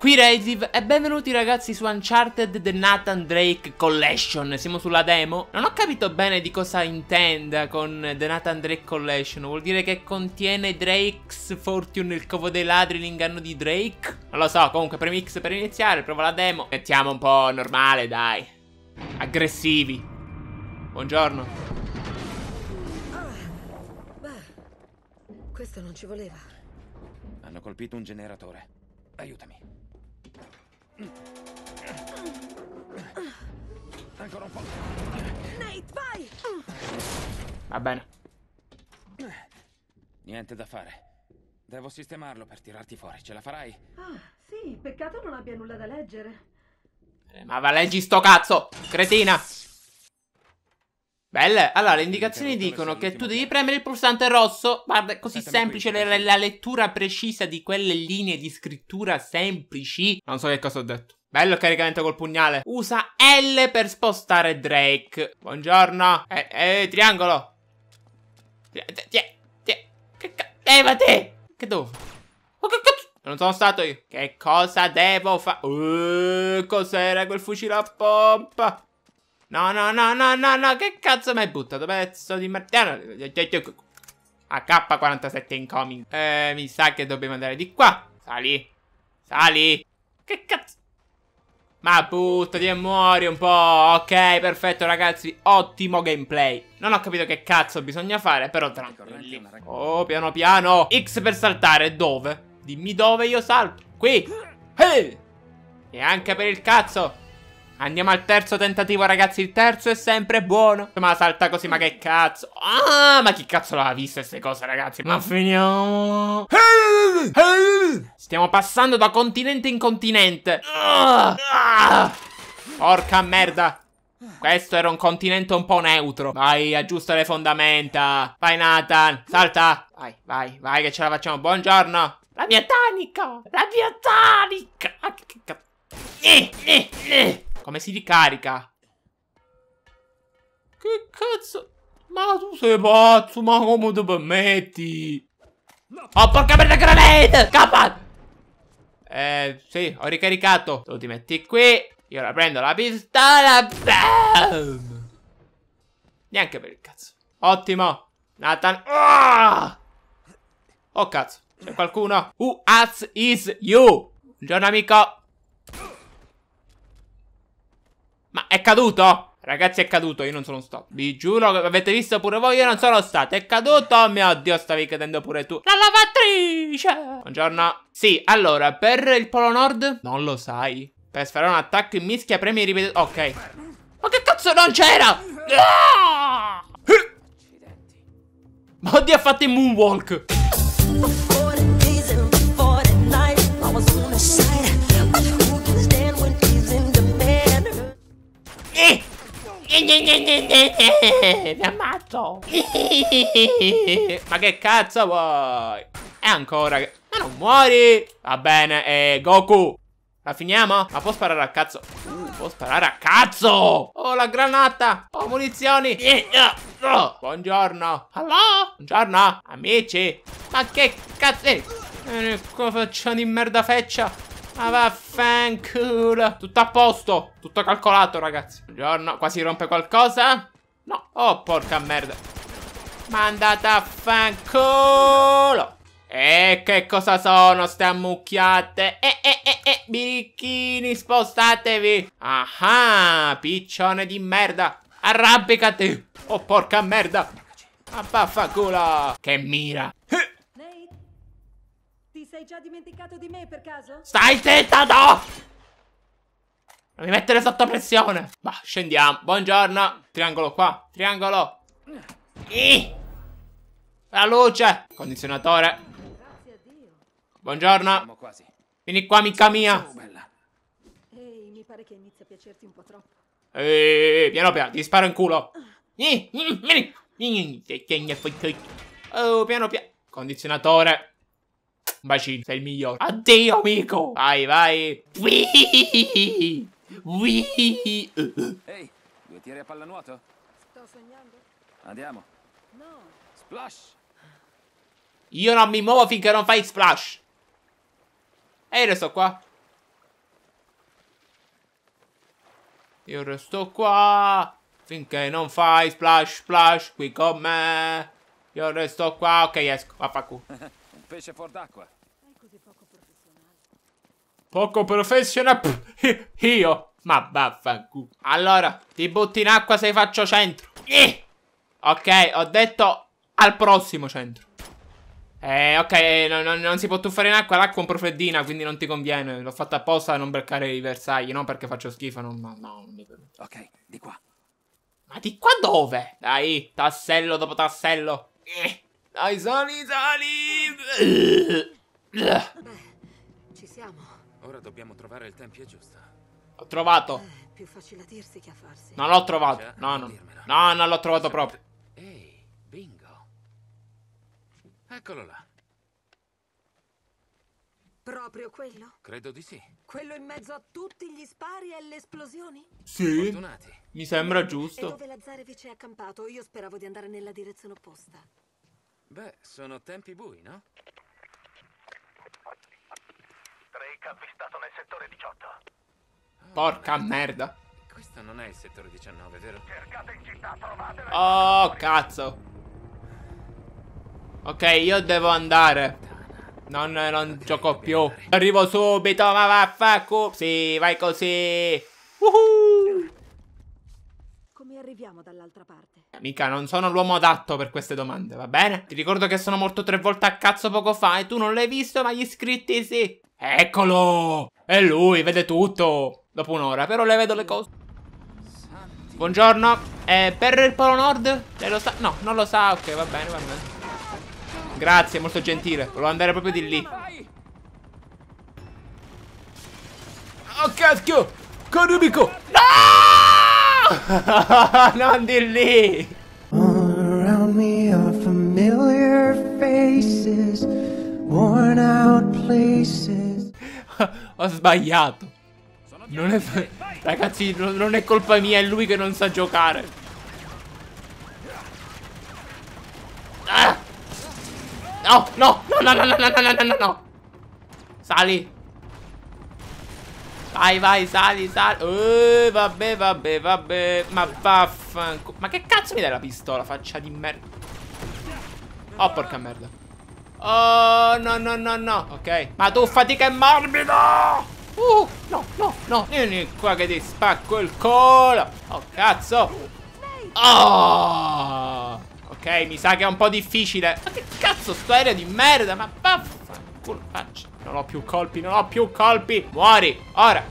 qui Rative e benvenuti ragazzi su Uncharted The Nathan Drake Collection Siamo sulla demo Non ho capito bene di cosa intenda con The Nathan Drake Collection Vuol dire che contiene Drake's Fortune, il covo dei ladri, l'inganno di Drake? Non lo so, comunque premix per iniziare, provo la demo Mettiamo un po' normale dai Aggressivi Buongiorno ah, beh, Questo non ci voleva Hanno colpito un generatore Aiutami Ancora un po'. Nate, vai! Va bene. Niente da fare. Devo sistemarlo per tirarti fuori. Ce la farai? Ah, sì. Peccato non abbia nulla da leggere. Eh, ma va, leggi sto cazzo! Cretina! Belle. Allora, le indicazioni dicono che tu devi premere il pulsante rosso. Guarda, è così semplice la, la, lettura precisa di quelle linee di scrittura semplici. Non so che cosa ho detto. Bello il caricamento col pugnale. Usa L per spostare Drake. Buongiorno. Eh, eh, triangolo. Tiè, tiè. Che cazzo? Levate! Eh, che devo? Ma oh, che cazzo? Non sono stato io. Che cosa devo fare? Uh, cos'era quel fucile a pompa? No, no, no, no, no, no, che cazzo mi hai buttato, pezzo di martiano? AK-47 incoming. Eh, mi sa che dobbiamo andare di qua. Sali. Sali. Che cazzo? Ma buttati e muori un po'. Ok, perfetto ragazzi. Ottimo gameplay. Non ho capito che cazzo bisogna fare, però tranquilli. Oh, piano piano. X per saltare. Dove? Dimmi dove io salto. Qui. Hey! E anche per il cazzo. Andiamo al terzo tentativo, ragazzi. Il terzo è sempre buono. Ma salta così, ma che cazzo. Ah, ma chi cazzo l'ha visto queste cose, ragazzi? Ma finiamo. Stiamo passando da continente in continente. Ah. Porca merda. Questo era un continente un po' neutro. Vai, aggiusta le fondamenta. Vai, Nathan. Salta. Vai, vai, vai, che ce la facciamo. Buongiorno. La mia tanica. La mia tanica. Ah, eh, eh, eh. Come si ricarica? Che cazzo? Ma tu sei pazzo, ma come ti permetti? Oh, porca merda granate! Scappa! Eh, sì, ho ricaricato. Tu ti metti qui. Io la prendo la pistola. Bam! Neanche per il cazzo. Ottimo. Nathan. Oh, oh cazzo. C'è qualcuno? Who else is you? Buongiorno, amico. Ma è caduto? Ragazzi è caduto, io non sono stato Vi giuro, che avete visto pure voi, io non sono stato È caduto, oh mio Dio, stavi cadendo pure tu La lavatrice Buongiorno Sì, allora, per il Polo Nord Non lo sai Per sferrare un attacco in mischia premi e ripeto... Ok Ma che cazzo non c'era? Ah! Oddio, ha fatto il moonwalk Mi ammazzo! Ma che cazzo vuoi? E ancora Ma non muori! Va bene, eh, Goku! La finiamo? Ma può sparare a cazzo? Uh, può sparare a cazzo! Oh, la granata! Oh, munizioni! Oh, buongiorno! Hello? Buongiorno, amici! Ma che cazzo... Eh, eh cosa c'è di merda feccia? Ma ah, vaffanculo. Tutto a posto. Tutto calcolato, ragazzi. Buongiorno. Qua si rompe qualcosa? No. Oh, porca merda. Ma andate a fanculo. E che cosa sono ste ammucchiate? Eh, eh, eh, eh, birichini, spostatevi. Ah, piccione di merda. Arrampicati. Oh, porca merda. Ma ah, vaffanculo. Che mira. Eh sei già dimenticato di me per caso? Stai zitta, no! Non mi mettere sotto pressione. Bah, scendiamo. Buongiorno. Triangolo qua. Triangolo. Ih! La luce. Condizionatore. Buongiorno. Vieni qua, amica mia. Ehi, mi pare che inizi a piacerti un po' troppo. Ehi, piano piano, ti sparo in culo. Oh, piano piano. Condizionatore. Un bacino, sei il miglior. Addio, amico. Vai, vai. Wii. Ehi, hey, due tirare a pallanuoto? Sto sognando. Andiamo. No. Splash. Io non mi muovo finché non fai splash. E io resto qua. Io resto qua. Finché non fai splash splash qui con me. Io resto qua. Ok, esco. Vaffanculo. pesce fuor d'acqua. È così poco professionale. Poco professionale? Io? Ma vaffanculo. Allora, ti butti in acqua se faccio centro. Eh! Ok, ho detto al prossimo centro. Eh, ok, no, no, non si può tuffare in acqua, l'acqua è un po' freddina, quindi non ti conviene. L'ho fatta apposta a non beccare i bersagli, non perché faccio schifo, non, no, no, non mi permetto. Ok, di qua. Ma di qua dove? Dai, tassello dopo tassello. Eh. Aisani Zali! Beh, ci siamo. Ora dobbiamo trovare il tempio giusto. Ho trovato. Eh, più facile a dirsi che a farsi. Non l'ho trovato. Già, cioè, no, non, no, non l'ho trovato Sapete... proprio. Ehi, bingo. Eccolo là. Proprio quello? Credo di sì. Quello in mezzo a tutti gli spari e le esplosioni? Sì. Fortunati. Mi sembra giusto. E dove Lazzare vi c'è accampato? Io speravo di andare nella direzione opposta. Beh, sono tempi bui, no? Drake avvistato nel settore 18. Oh, ah, Porca no. Eh, merda. Questo non è il settore 19, vero? Cercate in città, trovatelo. Oh, cazzo. Ok, io devo andare. Non, eh, non okay, gioco più. Andare. Arrivo subito, ma vaffanculo. Sì, vai così. Uhuh. Come arriviamo dall'altra parte? Mica, non sono l'uomo adatto per queste domande, va bene? Ti ricordo che sono morto tre volte a cazzo poco fa e tu non l'hai visto, ma gli iscritti sì. Eccolo! È lui, vede tutto. Dopo un'ora, però le vedo le cose. Buongiorno. Eh, per il Polo Nord? Lei lo sa? No, non lo sa. Ok, va bene, va bene. Grazie, molto gentile. Volevo andare proprio di lì. Oh, cacchio! Carubico! non di lì! All around me are familiar faces Worn out places Ho sbagliato non è... Ragazzi, non è colpa mia, è lui che non sa giocare ah! No, no, no, no, no, no, no, no, no, no Sali Vai, vai, sali, sali. Uh, vabbè, vabbè, vabbè. Ma vaffanculo. Ma che cazzo mi dai la pistola, faccia di merda? Oh, porca merda. Oh, no, no, no, no. Ok. Ma tu fatica è morbido. Uh, no, no, no. Vieni qua che ti spacco il collo. Oh, cazzo. Oh. Ok, mi sa che è un po' difficile. Ma che cazzo sto aereo di merda? Ma vaffanculo, faccia. Non ho più colpi, non ho più colpi Muori, ora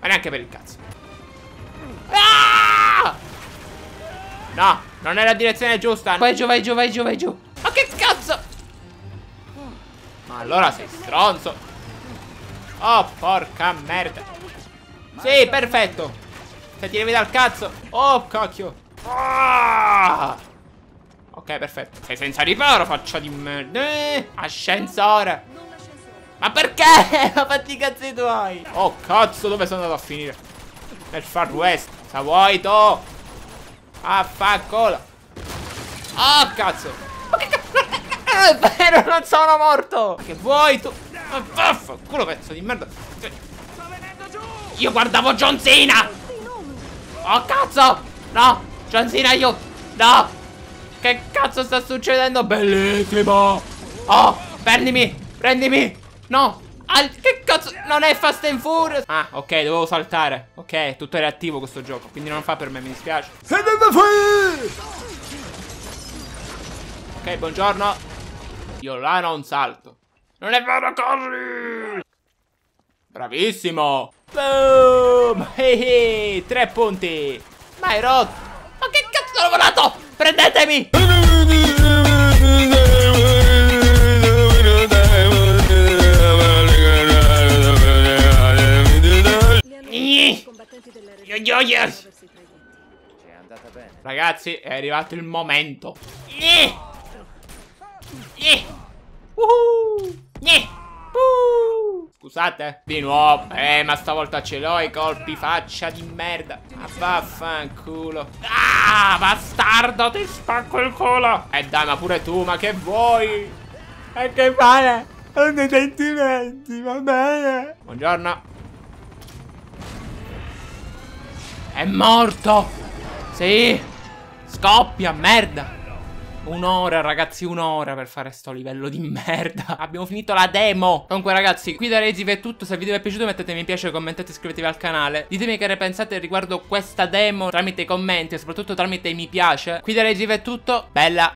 Ma neanche per il cazzo ah! No, non è la direzione giusta Vai giù, vai giù, vai giù, vai giù Ma che cazzo Ma allora sei stronzo Oh, porca merda Sì, perfetto Se ti levi dal cazzo Oh, cacchio ah! Ok, perfetto. Sei senza riparo, faccia di merda. Eh, ascensore. Ma perché? Ma fatti i cazzi tuoi. Oh, cazzo, dove sono andato a finire? Nel Far West. Sa vuoi tu? Ah, fa cola. Oh, cazzo. Ma che cazzo? È vero, non sono morto. Ma che vuoi tu? Ma vaffanculo, pezzo di merda. Io guardavo John Cena. Oh, cazzo. No, John Cena, io. No. Che cazzo sta succedendo? Bellissimo! Oh, prendimi! Prendimi! No! Al che cazzo? Non è Fast and Furious! Ah, ok, dovevo saltare. Ok, tutto è reattivo questo gioco, quindi non fa per me, mi dispiace. Ok, buongiorno. Io là non salto. Non è vero così! Bravissimo! Boom! Hey, tre punti! Ma hai rotto! Ma che cazzo l'ho volato? Prendetemi! Yo, yo, yes. Ragazzi, è arrivato il momento. Yeah. Yeah. Uh -huh. yeah. Uh. Scusate? Eh. Di nuovo. Eh, ma stavolta ce l'ho i colpi, faccia di merda. Ma vaffanculo. Ah, bastardo, ti spacco il culo. eh, dai, ma pure tu, ma che vuoi? E che fare? Ho dei sentimenti, va bene? Buongiorno. È morto. Sì. Scoppia, merda. Un'ora, ragazzi, un'ora per fare sto livello di merda. Abbiamo finito la demo. Comunque, ragazzi, qui da Rezive è tutto. Se il video vi è piaciuto, mettete mi piace, commentate, iscrivetevi al canale. Ditemi che ne pensate riguardo questa demo tramite i commenti e soprattutto tramite i mi piace. Qui da Rezive è tutto. Bella.